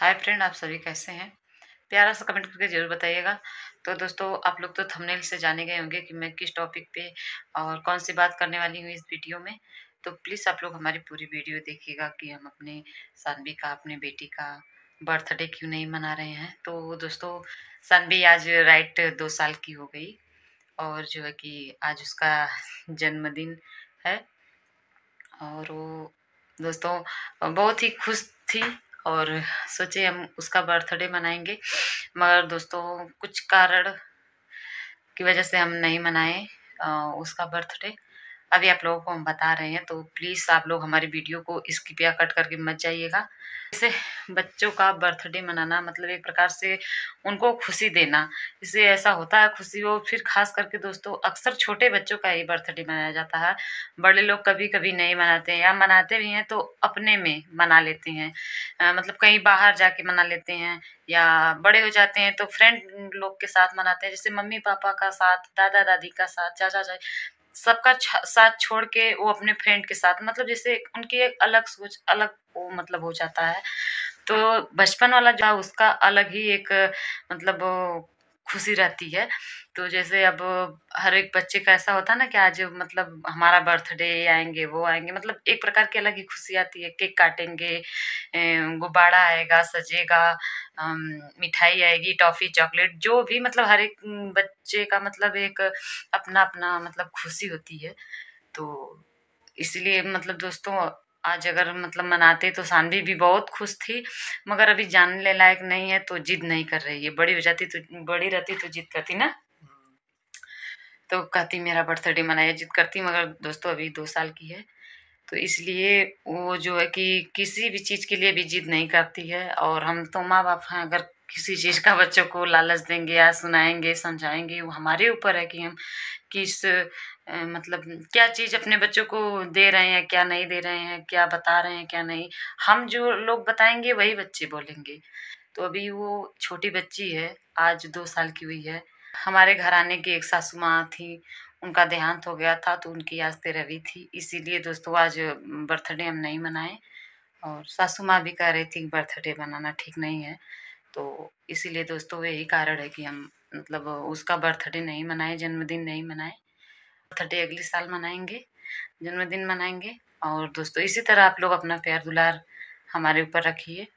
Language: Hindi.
हाय फ्रेंड आप सभी कैसे हैं प्यारा सा कमेंट करके ज़रूर बताइएगा तो दोस्तों आप लोग तो थंबनेल से जाने गए होंगे कि मैं किस टॉपिक पे और कौन सी बात करने वाली हूँ इस वीडियो में तो प्लीज़ आप लोग हमारी पूरी वीडियो देखिएगा कि हम अपने सानवी का अपने बेटी का बर्थडे क्यों नहीं मना रहे हैं तो दोस्तों सानवी आज राइट दो साल की हो गई और जो है कि आज उसका जन्मदिन है और वो दोस्तों बहुत ही खुश थी और सोचे हम उसका बर्थडे मनाएंगे मगर दोस्तों कुछ कारण की वजह से हम नहीं मनाए उसका बर्थडे अभी आप लोगों को हम बता रहे हैं तो प्लीज़ आप लोग हमारी वीडियो को स्किप या कट करके मत जाइएगा इसे बच्चों का बर्थडे मनाना मतलब एक प्रकार से उनको खुशी देना इससे ऐसा होता है खुशी वो फिर खास करके दोस्तों अक्सर छोटे बच्चों का ही बर्थडे मनाया जाता है बड़े लोग कभी कभी नहीं मनाते हैं या मनाते भी हैं तो अपने में मना लेते हैं आ, मतलब कहीं बाहर जाके मना लेते हैं या बड़े हो जाते हैं तो फ्रेंड लोग के साथ मनाते हैं जैसे मम्मी पापा का साथ दादा दादी का साथ चाचा चाची सबका साथ छोड़ के वो अपने फ्रेंड के साथ मतलब जैसे उनकी एक अलग सोच अलग वो मतलब हो जाता है तो बचपन वाला जो उसका अलग ही एक मतलब खुशी रहती है तो जैसे अब हर एक बच्चे का ऐसा होता है ना कि आज मतलब हमारा बर्थडे आएंगे वो आएंगे मतलब एक प्रकार की अलग ही खुशी आती है केक काटेंगे गुब्बारा आएगा सजेगा मिठाई आएगी टॉफ़ी चॉकलेट जो भी मतलब हर एक बच्चे का मतलब एक अपना अपना मतलब खुशी होती है तो इसलिए मतलब दोस्तों आज अगर मतलब मनाते तो सानवी भी बहुत खुश थी मगर अभी जानने लायक नहीं है तो जिद नहीं कर रही है बड़ी हो जाती तो बड़ी रहती तो जिद करती ना तो कहती मेरा बर्थडे मनाया जिद करती मगर दोस्तों अभी दो साल की है तो इसलिए वो जो है कि किसी भी चीज़ के लिए भी जिद नहीं करती है और हम तो माँ बाप हैं अगर किसी चीज़ का बच्चों को लालच देंगे या सुनाएंगे समझाएंगे वो हमारे ऊपर है कि हम किस मतलब क्या चीज़ अपने बच्चों को दे रहे हैं क्या नहीं दे रहे हैं क्या बता रहे हैं क्या नहीं हम जो लोग बताएंगे वही बच्चे बोलेंगे तो अभी वो छोटी बच्ची है आज दो साल की हुई है हमारे घर आने की एक सासू माँ थी उनका देहांत हो गया था तो उनकी आज तेरहवीं थी इसीलिए दोस्तों आज बर्थडे हम नहीं मनाए और सासू माँ भी कह रही थी बर्थडे बनाना ठीक नहीं है तो इसीलिए दोस्तों यही कारण है कि हम मतलब उसका बर्थडे नहीं मनाए जन्मदिन नहीं मनाए बर्थडे अगले साल मनाएंगे जन्मदिन मनाएंगे और दोस्तों इसी तरह आप लोग अपना प्यार दुलार हमारे ऊपर रखिए